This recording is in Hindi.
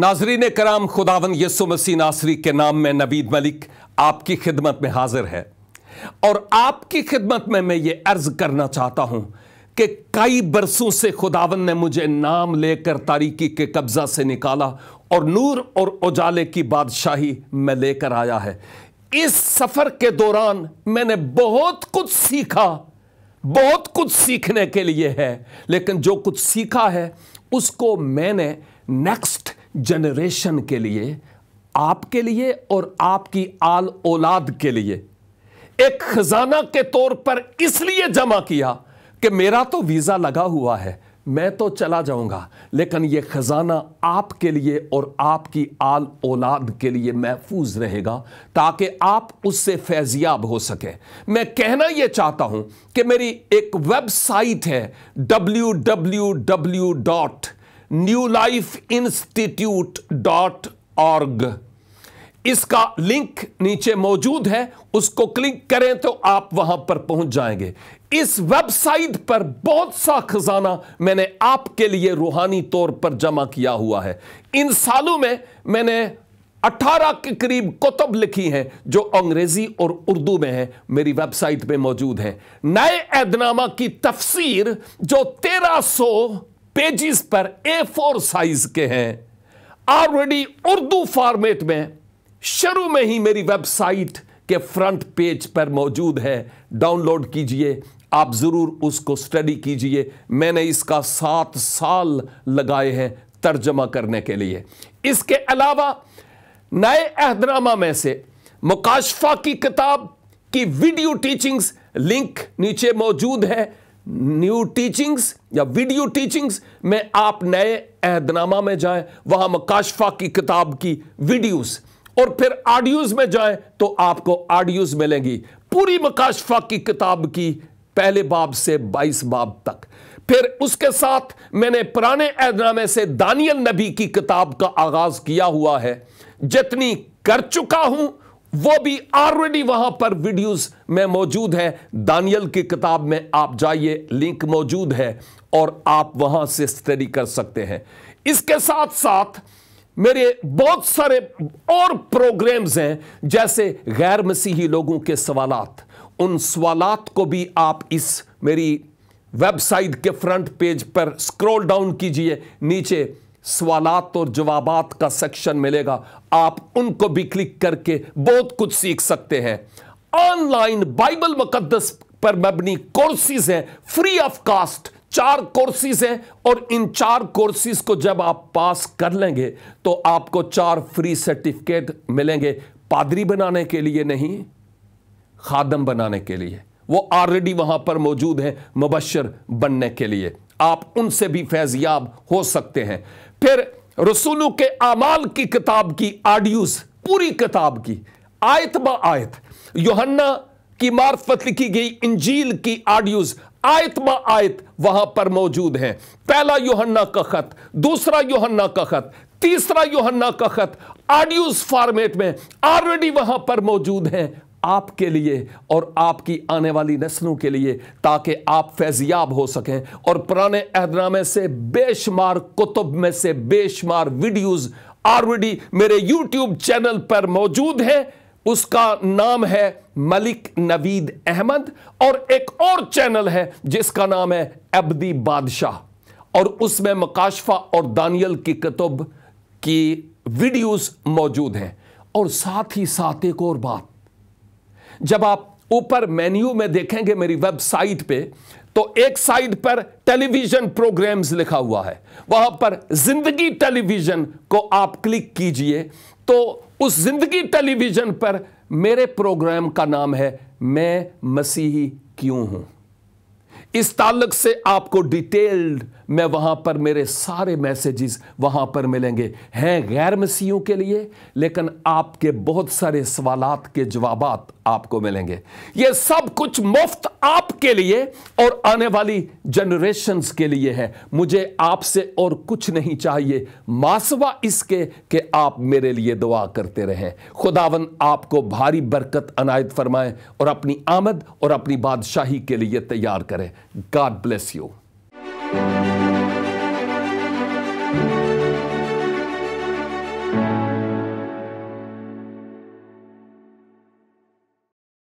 नाजरीन कराम खुदावन यसु मसीह नासरी के नाम में नबीद मलिक आपकी खिदमत में हाजिर है और आपकी खिदमत में मैं ये अर्ज करना चाहता हूं कि कई बरसों से खुदावन ने मुझे नाम लेकर तारीकी के कब्जा से निकाला और नूर और उजाले की बादशाही मैं लेकर आया है इस सफर के दौरान मैंने बहुत कुछ सीखा बहुत कुछ सीखने के लिए है लेकिन जो कुछ सीखा है उसको मैंने नेक्स्ट जनरेशन के लिए आपके लिए और आपकी आल औलाद के लिए एक खजाना के तौर पर इसलिए जमा किया कि मेरा तो वीजा लगा हुआ है मैं तो चला जाऊंगा लेकिन यह खजाना आपके लिए और आपकी आल औलाद के लिए महफूज रहेगा ताकि आप उससे फैजियाब हो सके मैं कहना यह चाहता हूं कि मेरी एक वेबसाइट है W W W dot new life institute dot org इसका लिंक नीचे मौजूद है उसको क्लिक करें तो आप वहां पर पहुंच जाएंगे इस वेबसाइट पर बहुत सा खजाना मैंने आपके लिए रूहानी तौर पर जमा किया हुआ है इन सालों में मैंने 18 के करीब कुतुब लिखी हैं जो अंग्रेजी और उर्दू में है मेरी वेबसाइट पे मौजूद है नए ऐदनामा की तफसीर जो 1300 पेजेस पर ए फोर साइज के हैं ऑलरेडी उर्दू फॉर्मेट में शुरू में ही मेरी वेबसाइट के फ्रंट पेज पर मौजूद है डाउनलोड कीजिए आप ज़रूर उसको स्टडी कीजिए मैंने इसका सात साल लगाए हैं तर्जमा करने के लिए इसके अलावा नए अहदनामा में से मुकाशफा की किताब की वीडियो टीचिंग्स लिंक नीचे मौजूद है न्यू टीचिंग्स या वीडियो टीचिंग्स में आप नए अहदनामा में जाएं वहां मकाशफा की किताब की वीडियोस और फिर ऑडियोज में जाएं तो आपको ऑडियोज मिलेंगी पूरी मकाशफा की किताब की पहले बाब से बाईस बाब तक फिर उसके साथ मैंने पुराने अहदनामे से दानियल नबी की किताब का आगाज किया हुआ है जितनी कर चुका हूं वो भी ऑलरेडी वहां पर वीडियोस में मौजूद है दानियल की किताब में आप जाइए लिंक मौजूद है और आप वहां से स्टडी कर सकते हैं इसके साथ साथ मेरे बहुत सारे और प्रोग्राम्स हैं जैसे गैर मसीही लोगों के सवालात उन सवालात को भी आप इस मेरी वेबसाइट के फ्रंट पेज पर स्क्रॉल डाउन कीजिए नीचे सवालत और जवाब का सेक्शन मिलेगा आप उनको भी क्लिक करके बहुत कुछ सीख सकते हैं ऑनलाइन बाइबल मुकदस पर मबनी कोर्सेज हैं फ्री ऑफ कास्ट चार कोर्सेज हैं और इन चार कोर्सेज को जब आप पास कर लेंगे तो आपको चार फ्री सर्टिफिकेट मिलेंगे पादरी बनाने के लिए नहीं खादम बनाने के लिए वो ऑलरेडी वहां पर मौजूद हैं मुबशर बनने के लिए आप उनसे भी फैजियाब हो सकते हैं फिर रसूलों के अमाल की किताब की आडियोज पूरी किताब की आयत ब आयत योहन्ना की मार्फत लिखी गई इंजील की आडियोज आयत ब आयत वहां पर मौजूद हैं पहला योहन्ना का खत दूसरा योहन्ना का खत तीसरा योहन्ना का खत ऑडियोज फॉर्मेट में ऑलरेडी वहां पर मौजूद हैं आपके लिए और आपकी आने वाली नस्लों के लिए ताकि आप फैजियाब हो सकें और पुराने अहदनामे से बेशुमार कुतुब में से बेशुमार वीडियोस ऑलरेडी मेरे यूट्यूब चैनल पर मौजूद हैं उसका नाम है मलिक नवीद अहमद और एक और चैनल है जिसका नाम है अबदी बादशाह और उसमें मकाशफा और दानियल की कुतुब की वीडियोज मौजूद हैं और साथ ही साथ एक और बात जब आप ऊपर मेन्यू में देखेंगे मेरी वेबसाइट पे तो एक साइड पर टेलीविजन प्रोग्राम्स लिखा हुआ है वहां पर जिंदगी टेलीविजन को आप क्लिक कीजिए तो उस जिंदगी टेलीविजन पर मेरे प्रोग्राम का नाम है मैं मसीही क्यों हूं इस ताल्लुक से आपको डिटेल्ड मैं वहां पर मेरे सारे मैसेजेस वहां पर मिलेंगे हैं गैर मसीहों के लिए लेकिन आपके बहुत सारे सवालात के जवाब आपको मिलेंगे ये सब कुछ मुफ्त आप के लिए और आने वाली जनरेशन्स के लिए है मुझे आपसे और कुछ नहीं चाहिए मासवा इसके कि आप मेरे लिए दुआ करते रहें खुदावन आपको भारी बरकत अनायत फरमाएं और अपनी आमद और अपनी बादशाही के लिए तैयार करें गॉड ब्लेस यू